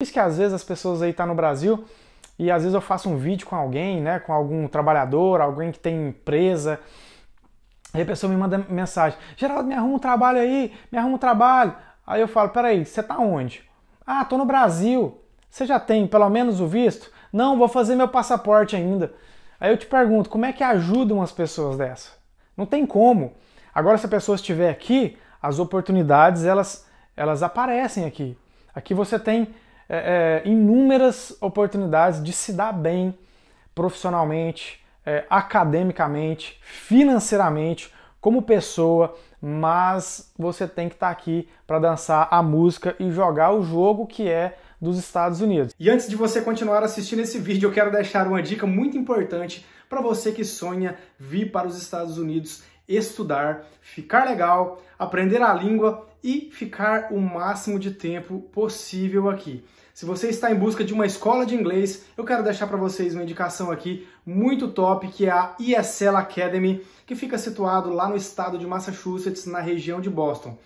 isso que às vezes as pessoas aí tá no Brasil e às vezes eu faço um vídeo com alguém, né, com algum trabalhador, alguém que tem empresa, aí a pessoa me manda mensagem: Geraldo, me arruma um trabalho aí, me arruma um trabalho. Aí eu falo: peraí, você tá onde? Ah, tô no Brasil. Você já tem pelo menos o visto? Não, vou fazer meu passaporte ainda. Aí eu te pergunto: como é que ajudam as pessoas dessa? Não tem como. Agora, se a pessoa estiver aqui, as oportunidades elas, elas aparecem aqui. Aqui você tem é, é, inúmeras oportunidades de se dar bem profissionalmente, é, academicamente, financeiramente, como pessoa, mas você tem que estar tá aqui para dançar a música e jogar o jogo que é dos Estados Unidos. E antes de você continuar assistindo esse vídeo, eu quero deixar uma dica muito importante para você que sonha vir para os Estados Unidos estudar, ficar legal, aprender a língua e ficar o máximo de tempo possível aqui. Se você está em busca de uma escola de inglês, eu quero deixar para vocês uma indicação aqui muito top, que é a ESL Academy, que fica situado lá no estado de Massachusetts, na região de Boston,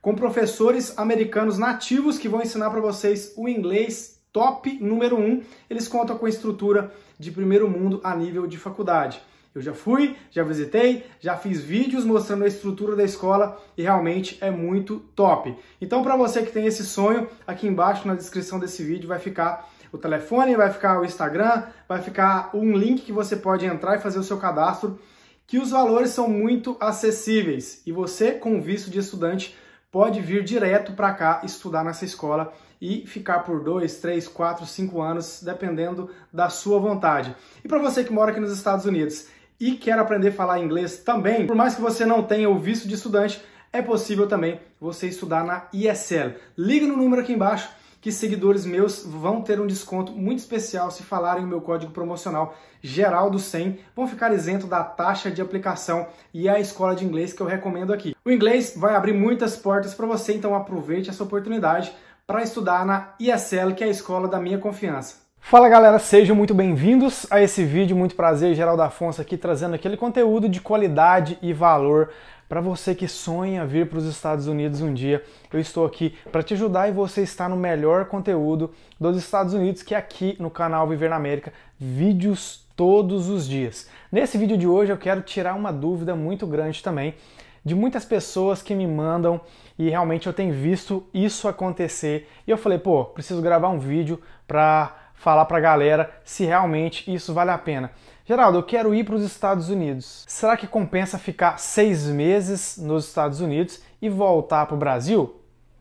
com professores americanos nativos que vão ensinar para vocês o inglês top número 1. Um. Eles contam com a estrutura de primeiro mundo a nível de faculdade. Eu já fui, já visitei, já fiz vídeos mostrando a estrutura da escola e realmente é muito top. Então, para você que tem esse sonho, aqui embaixo na descrição desse vídeo vai ficar o telefone, vai ficar o Instagram, vai ficar um link que você pode entrar e fazer o seu cadastro, que os valores são muito acessíveis e você, com visto de estudante, pode vir direto para cá estudar nessa escola e ficar por dois, três, quatro, cinco anos, dependendo da sua vontade. E para você que mora aqui nos Estados Unidos e quer aprender a falar inglês também, por mais que você não tenha o visto de estudante, é possível também você estudar na ESL. Liga no número aqui embaixo que seguidores meus vão ter um desconto muito especial se falarem o meu código promocional Geraldo 100, vão ficar isento da taxa de aplicação e a escola de inglês que eu recomendo aqui. O inglês vai abrir muitas portas para você, então aproveite essa oportunidade para estudar na ESL, que é a escola da minha confiança. Fala galera, sejam muito bem-vindos a esse vídeo. Muito prazer, Geraldo Afonso aqui trazendo aquele conteúdo de qualidade e valor para você que sonha vir para os Estados Unidos um dia. Eu estou aqui para te ajudar e você está no melhor conteúdo dos Estados Unidos, que é aqui no canal Viver na América, vídeos todos os dias. Nesse vídeo de hoje eu quero tirar uma dúvida muito grande também de muitas pessoas que me mandam e realmente eu tenho visto isso acontecer. E eu falei, pô, preciso gravar um vídeo para falar para a galera se realmente isso vale a pena. Geraldo, eu quero ir para os Estados Unidos. Será que compensa ficar seis meses nos Estados Unidos e voltar para o Brasil?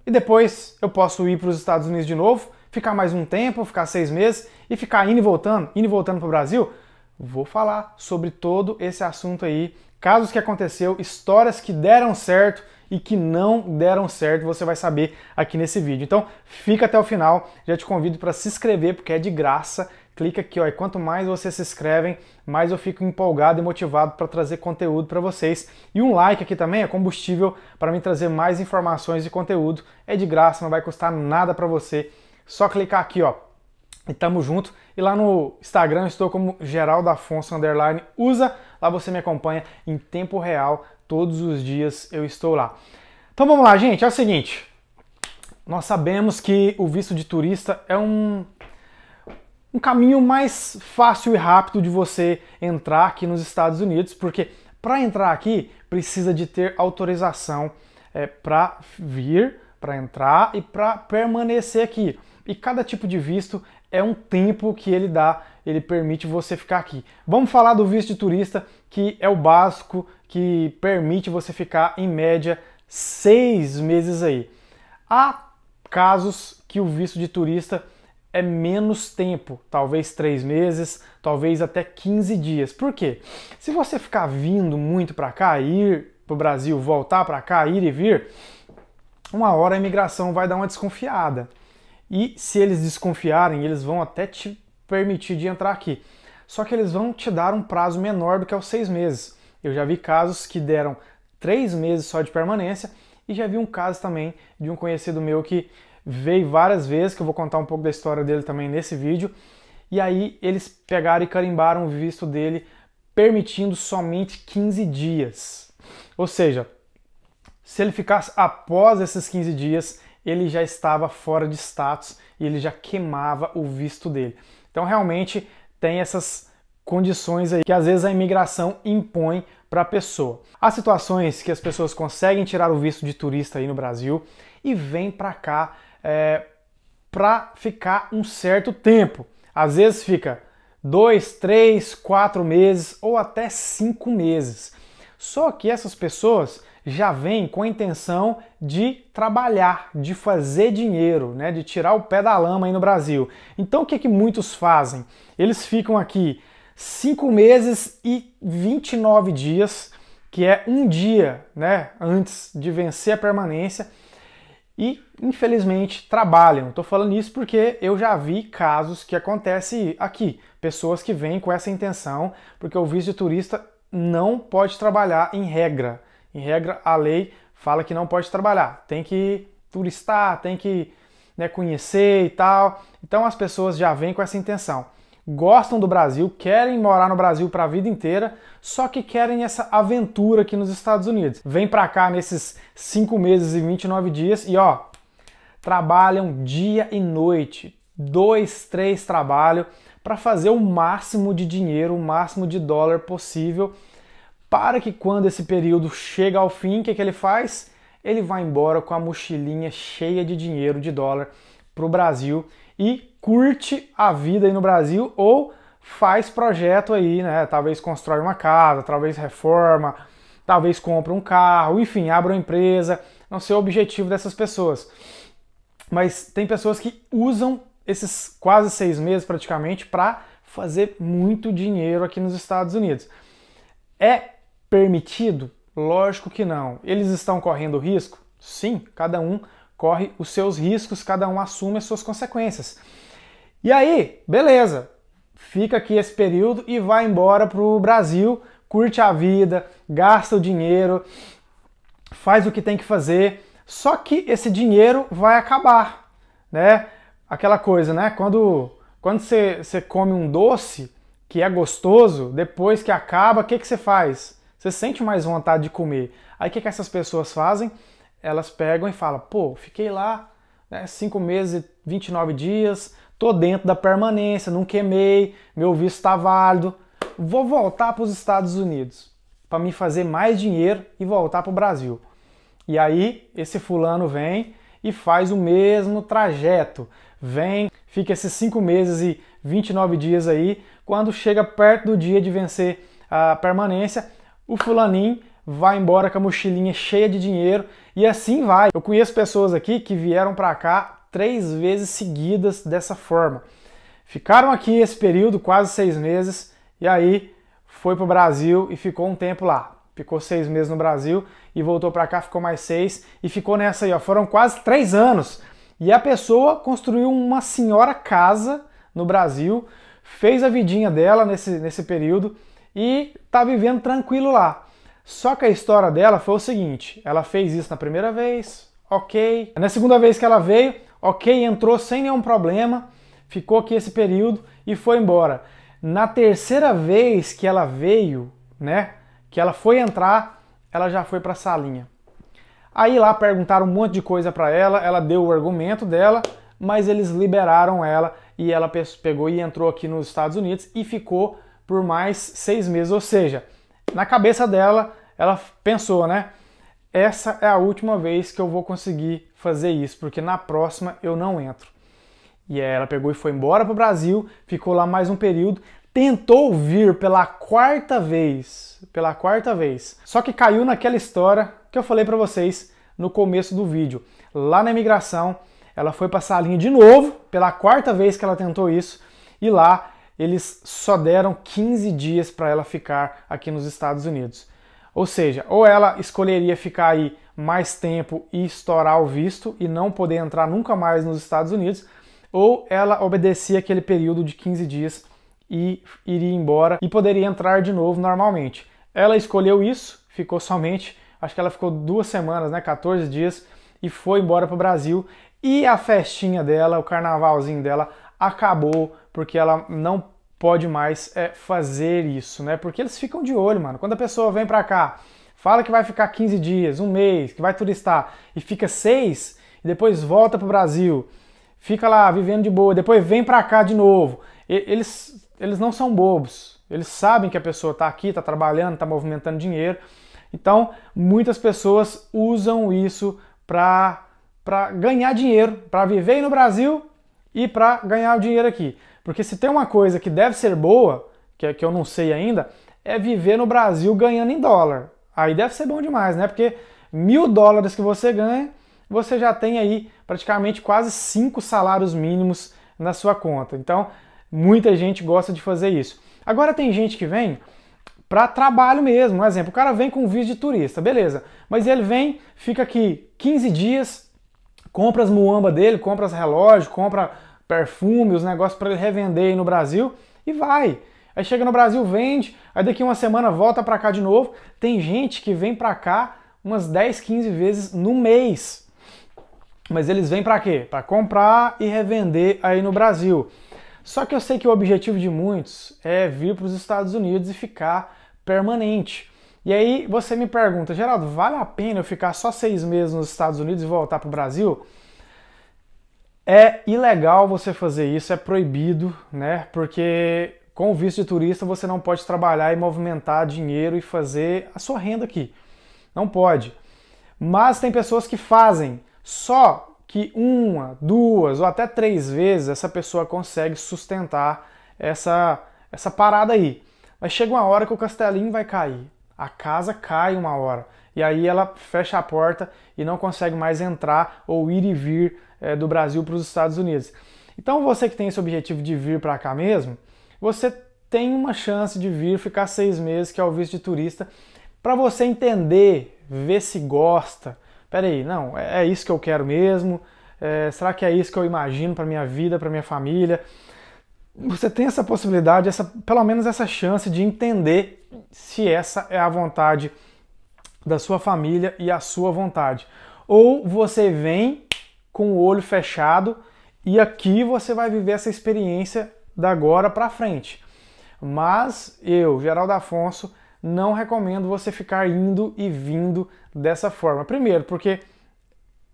E depois eu posso ir para os Estados Unidos de novo, ficar mais um tempo, ficar seis meses e ficar indo e voltando, indo e voltando para o Brasil? Vou falar sobre todo esse assunto aí, casos que aconteceu, histórias que deram certo e que não deram certo, você vai saber aqui nesse vídeo. Então, fica até o final. Já te convido para se inscrever porque é de graça. Clica aqui, ó, e quanto mais vocês se inscrevem, mais eu fico empolgado e motivado para trazer conteúdo para vocês. E um like aqui também é combustível para me trazer mais informações e conteúdo. É de graça, não vai custar nada para você. Só clicar aqui, ó, e tamo junto. E lá no Instagram estou como Geraldo Afonso Underline. Usa, lá você me acompanha em tempo real Todos os dias eu estou lá. Então vamos lá, gente. É o seguinte. Nós sabemos que o visto de turista é um, um caminho mais fácil e rápido de você entrar aqui nos Estados Unidos, porque para entrar aqui precisa de ter autorização é, para vir, para entrar e para permanecer aqui e cada tipo de visto é um tempo que ele dá, ele permite você ficar aqui. Vamos falar do visto de turista, que é o básico, que permite você ficar em média seis meses aí. Há casos que o visto de turista é menos tempo, talvez três meses, talvez até 15 dias. Por quê? Se você ficar vindo muito para cá, ir para o Brasil, voltar para cá, ir e vir, uma hora a imigração vai dar uma desconfiada. E se eles desconfiarem, eles vão até te permitir de entrar aqui. Só que eles vão te dar um prazo menor do que os seis meses. Eu já vi casos que deram três meses só de permanência e já vi um caso também de um conhecido meu que veio várias vezes, que eu vou contar um pouco da história dele também nesse vídeo. E aí eles pegaram e carimbaram o visto dele, permitindo somente 15 dias. Ou seja, se ele ficasse após esses 15 dias, ele já estava fora de status e ele já queimava o visto dele. Então realmente tem essas condições aí que às vezes a imigração impõe para a pessoa. Há situações que as pessoas conseguem tirar o visto de turista aí no Brasil e vêm para cá é, para ficar um certo tempo. Às vezes fica dois, três, quatro meses ou até cinco meses. Só que essas pessoas já vem com a intenção de trabalhar, de fazer dinheiro, né, de tirar o pé da lama aí no Brasil. Então o que é que muitos fazem? Eles ficam aqui cinco meses e 29 dias, que é um dia, né, antes de vencer a permanência e infelizmente trabalham. Estou falando isso porque eu já vi casos que acontece aqui, pessoas que vêm com essa intenção, porque o visto de turista não pode trabalhar em regra. Em regra, a lei fala que não pode trabalhar, tem que turistar, tem que né, conhecer e tal. Então as pessoas já vêm com essa intenção. Gostam do Brasil, querem morar no Brasil para a vida inteira, só que querem essa aventura aqui nos Estados Unidos. Vem para cá nesses 5 meses e 29 dias e ó, trabalham dia e noite, dois, três trabalho para fazer o máximo de dinheiro, o máximo de dólar possível para que quando esse período chega ao fim, o que, que ele faz? Ele vai embora com a mochilinha cheia de dinheiro de dólar para o Brasil e curte a vida aí no Brasil ou faz projeto aí, né? Talvez constrói uma casa, talvez reforma, talvez compra um carro, enfim, abra uma empresa. Não sei o objetivo dessas pessoas. Mas tem pessoas que usam esses quase seis meses praticamente para fazer muito dinheiro aqui nos Estados Unidos. É permitido? Lógico que não. Eles estão correndo risco? Sim, cada um corre os seus riscos, cada um assume as suas consequências. E aí, beleza, fica aqui esse período e vai embora para o Brasil, curte a vida, gasta o dinheiro, faz o que tem que fazer. Só que esse dinheiro vai acabar, né? Aquela coisa, né? Quando quando você, você come um doce que é gostoso, depois que acaba, o que, que você faz? Você sente mais vontade de comer. Aí o que, que essas pessoas fazem? Elas pegam e falam: pô, fiquei lá 5 né, meses e 29 dias, tô dentro da permanência, não queimei, meu visto está válido, vou voltar para os Estados Unidos para me fazer mais dinheiro e voltar para o Brasil. E aí esse fulano vem e faz o mesmo trajeto. Vem, fica esses 5 meses e 29 dias aí. Quando chega perto do dia de vencer a permanência, o fulaninho vai embora com a mochilinha cheia de dinheiro e assim vai. Eu conheço pessoas aqui que vieram para cá três vezes seguidas dessa forma. Ficaram aqui esse período, quase seis meses, e aí foi para o Brasil e ficou um tempo lá. Ficou seis meses no Brasil e voltou para cá, ficou mais seis e ficou nessa aí, ó. Foram quase três anos. E a pessoa construiu uma senhora casa no Brasil, fez a vidinha dela nesse, nesse período e tá vivendo tranquilo lá. Só que a história dela foi o seguinte: ela fez isso na primeira vez, ok. Na segunda vez que ela veio, ok, entrou sem nenhum problema, ficou aqui esse período e foi embora. Na terceira vez que ela veio, né, que ela foi entrar, ela já foi para a salinha. Aí lá perguntaram um monte de coisa para ela, ela deu o argumento dela, mas eles liberaram ela e ela pegou e entrou aqui nos Estados Unidos e ficou por mais seis meses. Ou seja, na cabeça dela, ela pensou, né? Essa é a última vez que eu vou conseguir fazer isso, porque na próxima eu não entro. E aí ela pegou e foi embora para o Brasil, ficou lá mais um período, tentou vir pela quarta vez, pela quarta vez. Só que caiu naquela história que eu falei para vocês no começo do vídeo. Lá na imigração, ela foi para a salinha de novo, pela quarta vez que ela tentou isso, e lá eles só deram 15 dias para ela ficar aqui nos Estados Unidos. Ou seja, ou ela escolheria ficar aí mais tempo e estourar o visto e não poder entrar nunca mais nos Estados Unidos, ou ela obedecia aquele período de 15 dias e iria embora e poderia entrar de novo normalmente. Ela escolheu isso, ficou somente, acho que ela ficou duas semanas, né, 14 dias, e foi embora para o Brasil. E a festinha dela, o carnavalzinho dela, acabou, porque ela não pode mais é, fazer isso, né? Porque eles ficam de olho, mano. Quando a pessoa vem pra cá, fala que vai ficar 15 dias, um mês, que vai turistar e fica seis, e depois volta pro Brasil, fica lá vivendo de boa, depois vem pra cá de novo. E, eles, eles não são bobos. Eles sabem que a pessoa tá aqui, tá trabalhando, tá movimentando dinheiro. Então, muitas pessoas usam isso para ganhar dinheiro, para viver no Brasil e para ganhar o dinheiro aqui. Porque se tem uma coisa que deve ser boa, que é que eu não sei ainda, é viver no Brasil ganhando em dólar. Aí deve ser bom demais, né? Porque mil dólares que você ganha, você já tem aí praticamente quase cinco salários mínimos na sua conta. Então, muita gente gosta de fazer isso. Agora tem gente que vem para trabalho mesmo. Um exemplo, o cara vem com um visto de turista, beleza. Mas ele vem, fica aqui 15 dias, compra as muamba dele, compra as relógio, compra perfume, os negócios para ele revender aí no Brasil e vai. Aí chega no Brasil, vende, aí daqui uma semana volta para cá de novo. Tem gente que vem para cá umas 10, 15 vezes no mês. Mas eles vêm para quê? Para comprar e revender aí no Brasil. Só que eu sei que o objetivo de muitos é vir para os Estados Unidos e ficar permanente. E aí você me pergunta, Geraldo, vale a pena eu ficar só seis meses nos Estados Unidos e voltar para o Brasil? É ilegal você fazer isso, é proibido, né? Porque com o visto de turista você não pode trabalhar e movimentar dinheiro e fazer a sua renda aqui. Não pode. Mas tem pessoas que fazem, só que uma, duas ou até três vezes essa pessoa consegue sustentar essa, essa parada aí. Mas chega uma hora que o castelinho vai cair, a casa cai uma hora, e aí ela fecha a porta e não consegue mais entrar ou ir e vir é, do Brasil para os Estados Unidos. Então, você que tem esse objetivo de vir para cá mesmo, você tem uma chance de vir ficar seis meses, que é o visto de turista, para você entender, ver se gosta. Peraí, não, é, é isso que eu quero mesmo? É, será que é isso que eu imagino para minha vida, para minha família? Você tem essa possibilidade, essa, pelo menos essa chance de entender se essa é a vontade da sua família e a sua vontade. Ou você vem com o olho fechado e aqui você vai viver essa experiência da agora para frente. Mas eu, Geraldo Afonso, não recomendo você ficar indo e vindo dessa forma. Primeiro, porque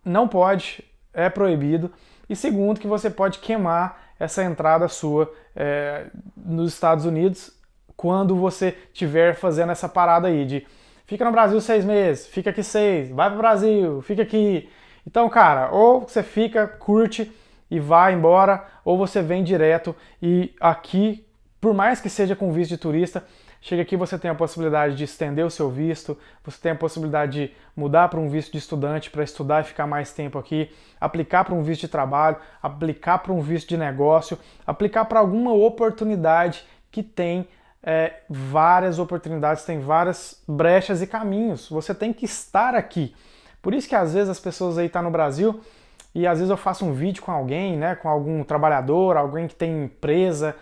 não pode, é proibido. E segundo, que você pode queimar essa entrada sua é, nos Estados Unidos quando você tiver fazendo essa parada aí de fica no Brasil seis meses, fica aqui seis, vai para o Brasil, fica aqui. Então, cara, ou você fica, curte e vai embora, ou você vem direto e aqui, por mais que seja com visto de turista, chega aqui você tem a possibilidade de estender o seu visto, você tem a possibilidade de mudar para um visto de estudante para estudar e ficar mais tempo aqui, aplicar para um visto de trabalho, aplicar para um visto de negócio, aplicar para alguma oportunidade que tem é, várias oportunidades, tem várias brechas e caminhos. Você tem que estar aqui. Por isso que às vezes as pessoas aí estão tá no Brasil e às vezes eu faço um vídeo com alguém, né, com algum trabalhador, alguém que tem empresa,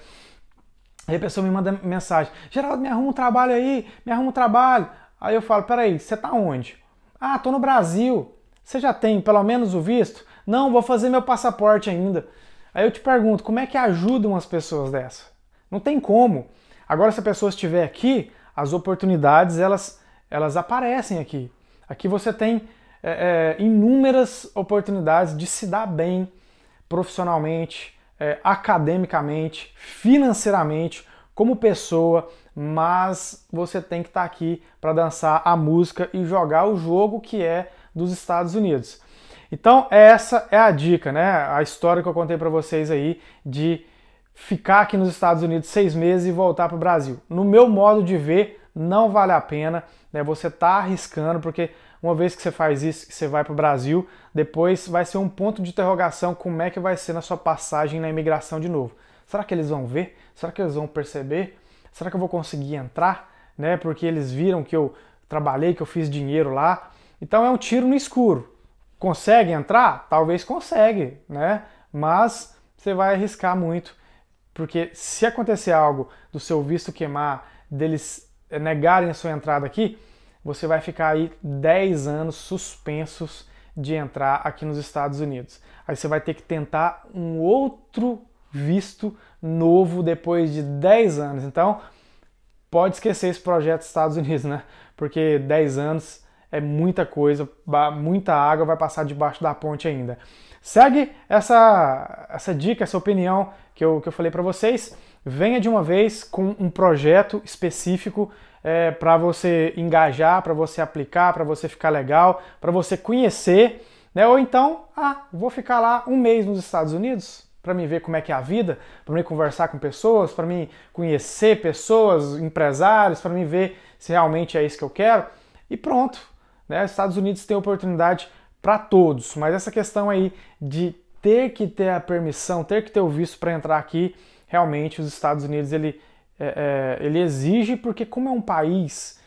aí a pessoa me manda mensagem: Geraldo, me arruma um trabalho aí, me arruma um trabalho. Aí eu falo: peraí, você tá onde? Ah, tô no Brasil. Você já tem pelo menos o visto? Não, vou fazer meu passaporte ainda. Aí eu te pergunto: como é que ajudam as pessoas dessa? Não tem como. Agora, se a pessoa estiver aqui, as oportunidades elas, elas aparecem aqui. Aqui você tem é, é, inúmeras oportunidades de se dar bem profissionalmente, é, academicamente, financeiramente, como pessoa, mas você tem que estar tá aqui para dançar a música e jogar o jogo que é dos Estados Unidos. Então essa é a dica, né? A história que eu contei para vocês aí de ficar aqui nos Estados Unidos seis meses e voltar para o Brasil. No meu modo de ver, não vale a pena, né? Você tá arriscando porque uma vez que você faz isso, que você vai para o Brasil, depois vai ser um ponto de interrogação como é que vai ser na sua passagem na imigração de novo. Será que eles vão ver? Será que eles vão perceber? Será que eu vou conseguir entrar? Né? Porque eles viram que eu trabalhei, que eu fiz dinheiro lá. Então é um tiro no escuro. Consegue entrar? Talvez consegue, né? Mas você vai arriscar muito, porque se acontecer algo do seu visto queimar, deles negarem a sua entrada aqui, você vai ficar aí 10 anos suspensos de entrar aqui nos Estados Unidos. Aí você vai ter que tentar um outro visto novo depois de 10 anos. Então, pode esquecer esse projeto dos Estados Unidos, né? Porque 10 anos é muita coisa, muita água vai passar debaixo da ponte ainda. Segue essa, essa dica, essa opinião que eu, que eu falei para vocês. Venha de uma vez com um projeto específico é, para você engajar, para você aplicar, para você ficar legal, para você conhecer. Né? Ou então, ah, vou ficar lá um mês nos Estados Unidos para me ver como é que é a vida, para me conversar com pessoas, para me conhecer pessoas, empresários, para me ver se realmente é isso que eu quero. E pronto, né? Estados Unidos tem oportunidade para todos, mas essa questão aí de ter que ter a permissão, ter que ter o visto para entrar aqui, realmente os Estados Unidos ele, é, é, ele exige, porque como é um país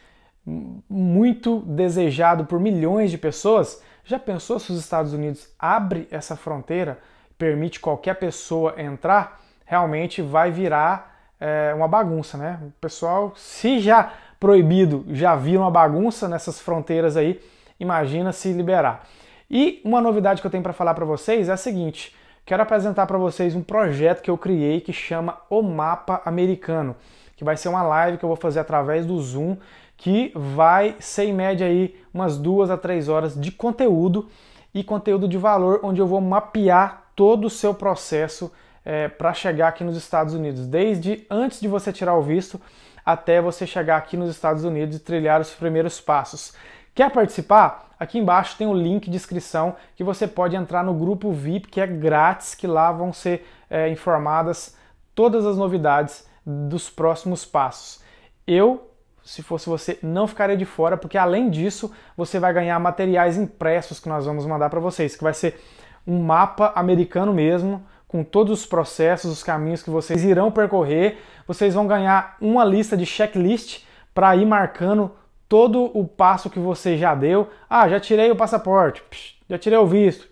muito desejado por milhões de pessoas, já pensou se os Estados Unidos abre essa fronteira, permite qualquer pessoa entrar, realmente vai virar é, uma bagunça, né? O pessoal, se já proibido já vira uma bagunça nessas fronteiras aí, imagina se liberar. E uma novidade que eu tenho para falar para vocês é a seguinte: quero apresentar para vocês um projeto que eu criei que chama O Mapa Americano, que vai ser uma live que eu vou fazer através do Zoom, que vai ser em média aí umas duas a três horas de conteúdo e conteúdo de valor, onde eu vou mapear todo o seu processo é, eh, para chegar aqui nos Estados Unidos, desde antes de você tirar o visto até você chegar aqui nos Estados Unidos e trilhar os primeiros passos. Quer participar? Aqui embaixo tem o um link de inscrição que você pode entrar no grupo VIP, que é grátis, que lá vão ser é, informadas todas as novidades dos próximos passos. Eu, se fosse você, não ficaria de fora, porque além disso, você vai ganhar materiais impressos que nós vamos mandar para vocês, que vai ser um mapa americano mesmo, com todos os processos, os caminhos que vocês irão percorrer. Vocês vão ganhar uma lista de checklist para ir marcando todo o passo que você já deu. Ah, já tirei o passaporte, já tirei o visto,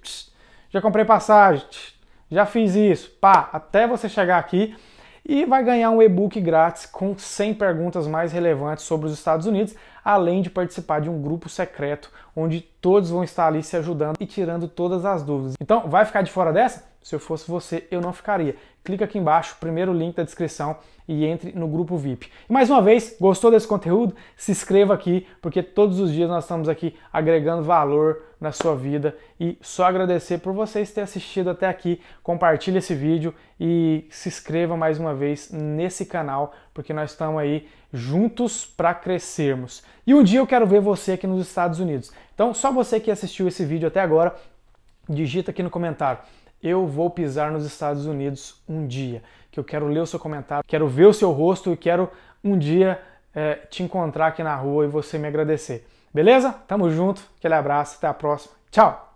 já comprei passagem, já fiz isso, pá, até você chegar aqui e vai ganhar um e-book grátis com 100 perguntas mais relevantes sobre os Estados Unidos, além de participar de um grupo secreto onde todos vão estar ali se ajudando e tirando todas as dúvidas. Então, vai ficar de fora dessa? se eu fosse você, eu não ficaria. Clica aqui embaixo, primeiro link da descrição e entre no grupo VIP. E mais uma vez, gostou desse conteúdo? Se inscreva aqui, porque todos os dias nós estamos aqui agregando valor na sua vida e só agradecer por vocês terem assistido até aqui. Compartilhe esse vídeo e se inscreva mais uma vez nesse canal, porque nós estamos aí juntos para crescermos. E um dia eu quero ver você aqui nos Estados Unidos. Então, só você que assistiu esse vídeo até agora, digita aqui no comentário eu vou pisar nos Estados Unidos um dia, que eu quero ler o seu comentário, quero ver o seu rosto e quero um dia é, te encontrar aqui na rua e você me agradecer. Beleza? Tamo junto, aquele abraço, até a próxima. Tchau!